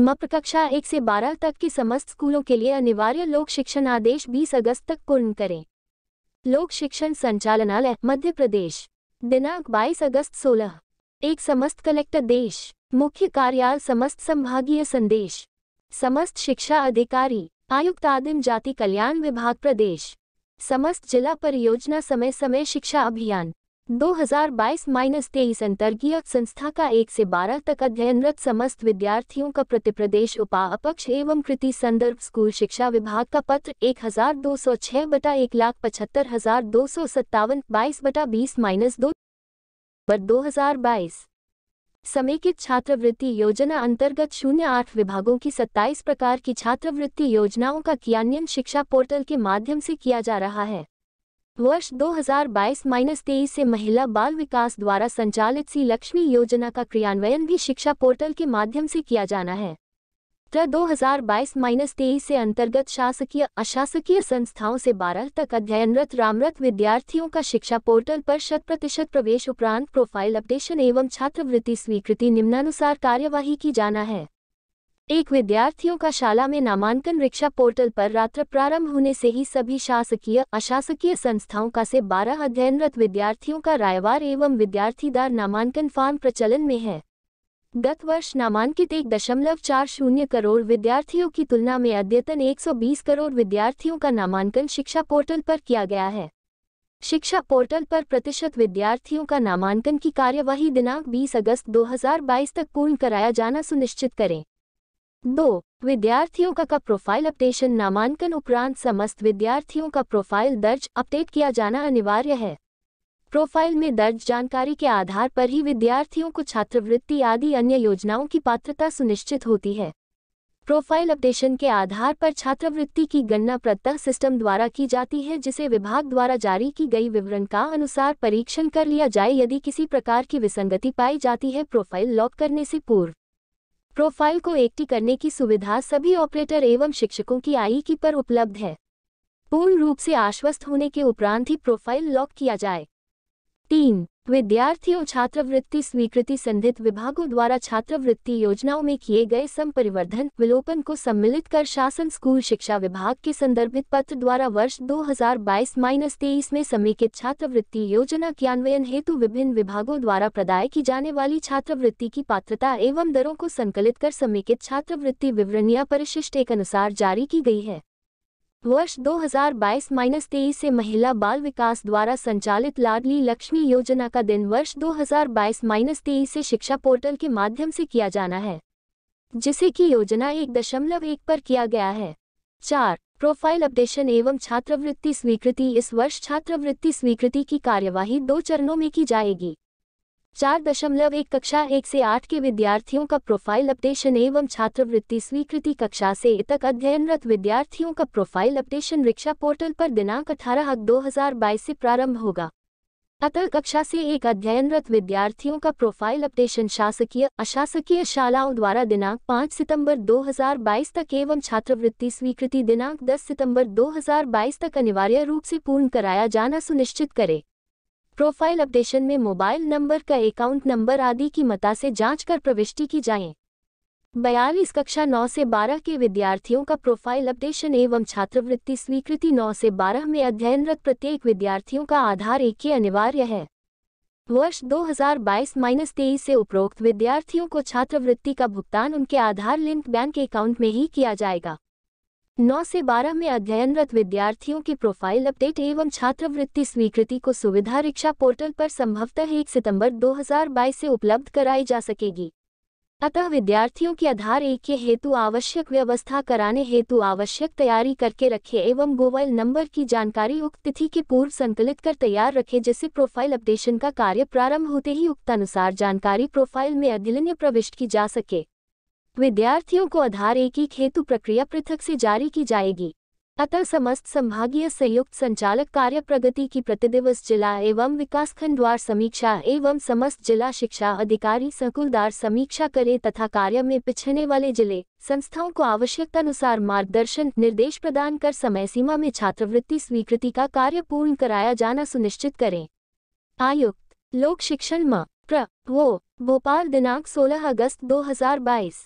मप कक्षा एक से बारह तक की समस्त स्कूलों के लिए अनिवार्य लोक शिक्षण आदेश 20 अगस्त तक पूर्ण करें लोक शिक्षण संचालनालय मध्य प्रदेश दिनांक 22 अगस्त 16 एक समस्त कलेक्टर देश मुख्य कार्यालय समस्त संभागीय संदेश समस्त शिक्षा अधिकारी आयुक्त आदिम जाति कल्याण विभाग प्रदेश समस्त जिला परियोजना समय समय शिक्षा अभियान 2022 माइनस तेईस अंतर्गीय संस्था का एक से बारह तक अध्ययनरत समस्त विद्यार्थियों का प्रति प्रदेश उपापक्ष एवं कृति संदर्भ स्कूल शिक्षा विभाग का पत्र एक हजार दो सौ छह बटा एक लाख पचहत्तर हजार दो सौ सत्तावन बाईस बटा बीस माइनस दो पर दो हजार बाईस समेकित छात्रवृत्ति योजना अंतर्गत शून्य आठ विभागों की सत्ताईस प्रकार की छात्रवृत्ति योजनाओं का क्रियान्वयन शिक्षा पोर्टल के माध्यम से किया जा रहा है वर्ष 2022 तेईस से महिला बाल विकास द्वारा संचालित सी लक्ष्मी योजना का क्रियान्वयन भी शिक्षा पोर्टल के माध्यम से किया जाना है बाईस माइनस तेईस से अंतर्गत शासकीय अशासकीय संस्थाओं से 12 तक अध्ययनरत रामरत विद्यार्थियों का शिक्षा पोर्टल पर शत प्रतिशत प्रवेश उपरांत प्रोफाइल अपडेशन एवं छात्रवृत्ति स्वीकृति निम्नानुसार कार्यवाही की जाना है एक विद्यार्थियों का शाला में नामांकन रिक्शा पोर्टल पर रात्र प्रारंभ होने से ही सभी शासकीय अशासकीय संस्थाओं का से 12 अध्ययनरत विद्यार्थियों का रायवार एवं विद्यार्थीदार नामांकन फॉर्म प्रचलन में है गत वर्ष नामांकित एक दशमलव चार शून्य करोड़ विद्यार्थियों की तुलना में अद्यतन 120 करोड़ विद्यार्थियों का नामांकन शिक्षा पोर्टल पर किया गया है शिक्षा पोर्टल पर प्रतिशत विद्यार्थियों का नामांकन की कार्यवाही दिनांक 20 अगस्त 2022 तक पूर्ण कराया जाना सुनिश्चित करें दो विद्यार्थियों का का प्रोफाइल अपडेशन नामांकन उपरांत समस्त विद्यार्थियों का प्रोफाइल दर्ज अपडेट किया जाना अनिवार्य है प्रोफाइल में दर्ज जानकारी के आधार पर ही विद्यार्थियों को छात्रवृत्ति आदि अन्य योजनाओं की पात्रता सुनिश्चित होती है प्रोफाइल अपडेशन के आधार पर छात्रवृत्ति की गणना प्रत्यह सिस्टम द्वारा की जाती है जिसे विभाग द्वारा जारी की गई विवरण का अनुसार परीक्षण कर लिया जाए यदि किसी प्रकार की विसंगति पाई जाती है प्रोफाइल लॉक करने से पूर्व प्रोफाइल को एक्टी करने की सुविधा सभी ऑपरेटर एवं शिक्षकों की की पर उपलब्ध है पूर्ण रूप से आश्वस्त होने के उपरांत ही प्रोफाइल लॉक किया जाए तीन विद्यार्थियों छात्रवृत्ति स्वीकृति संधित विभागों द्वारा छात्रवृत्ति योजनाओं में किए गए संपरिवर्धन विलोपन को सम्मिलित कर शासन स्कूल शिक्षा विभाग के संदर्भित पत्र द्वारा वर्ष 2022 माइनस तेईस में समेकित छात्रवृत्ति योजना क्रियान्वयन हेतु विभिन्न विभागों द्वारा प्रदाय की जाने वाली छात्रवृत्ति की पात्रता एवं दरों को संकलित कर समेकित छात्रवृत्ति विवरणिया परिशिष्ट एक अनुसार जारी की गयी है वर्ष 2022 तेईस से महिला बाल विकास द्वारा संचालित लाडली लक्ष्मी योजना का दिन वर्ष 2022 तेईस से शिक्षा पोर्टल के माध्यम से किया जाना है जिसे की योजना एक दशमलव एक पर किया गया है चार प्रोफाइल अपडेशन एवं छात्रवृत्ति स्वीकृति इस वर्ष छात्रवृत्ति स्वीकृति की कार्यवाही दो चरणों में की जाएगी चार दशमलव एक कक्षा एक से आठ के विद्यार्थियों का प्रोफाइल अपडेशन एवं छात्रवृत्ति स्वीकृति कक्षा से तक अध्ययनरत विद्यार्थियों का प्रोफाइल अपडेशन रिक्शा पोर्टल पर दिनांक अठारह अक बाईस से प्रारंभ होगा अतः कक्षा से एक अध्ययनरत विद्यार्थियों का प्रोफाइल अपडेशन शासकीय अशासकीय शालाओं द्वारा दिनांक 5 सितंबर 2022 तक एवं छात्रवृत्ति स्वीकृति दिनांक 10 सितंबर 2022 तक अनिवार्य रूप से पूर्ण कराया जाना सुनिश्चित करें प्रोफाइल अपडेशन में मोबाइल नंबर का अकाउंट नंबर आदि की मता से जांच कर प्रविष्टि की जाए बयालीस कक्षा 9 से 12 के विद्यार्थियों का प्रोफाइल अपडेशन एवं छात्रवृत्ति स्वीकृति 9 से 12 में अध्ययनरत प्रत्येक विद्यार्थियों का आधार एक ही अनिवार्य है वर्ष 2022 माइनस तेईस से उपरोक्त विद्यार्थियों को छात्रवृत्ति का भुगतान उनके आधार लिंक बैंक अकाउंट में ही किया जाएगा नौ से बारह में अध्ययनरत विद्यार्थियों की प्रोफाइल अपडेट एवं छात्रवृत्ति स्वीकृति को सुविधा रिक्शा पोर्टल पर संभवतः एक सितंबर 2022 से उपलब्ध कराई जा सकेगी अतः विद्यार्थियों के आधार एक के हेतु आवश्यक व्यवस्था कराने हेतु आवश्यक तैयारी करके रखें एवं मोबाइल नंबर की जानकारी उक्त तिथि के पूर्व संकलित कर तैयार रखें जिससे प्रोफाइल अपडेशन का कार्य प्रारंभ होते ही उक्त अनुसार जानकारी प्रोफाइल में अधिलिन्य प्रविष्ट की जा सके विद्यार्थियों को आधार एक ही हेतु प्रक्रिया पृथक से जारी की जाएगी अतः समस्त संभागीय संयुक्त संचालक कार्य प्रगति की प्रतिदिवस जिला एवं द्वार समीक्षा एवं समस्त जिला शिक्षा अधिकारी संकुलदार समीक्षा करे तथा कार्य में पिछड़ने वाले जिले संस्थाओं को आवश्यकतानुसार मार्गदर्शन निर्देश प्रदान कर समय सीमा में छात्रवृत्ति स्वीकृति का कार्य पूर्ण कराया जाना सुनिश्चित करें आयुक्त लोक शिक्षण म प्र वो भोपाल दिनांक 16 अगस्त 2022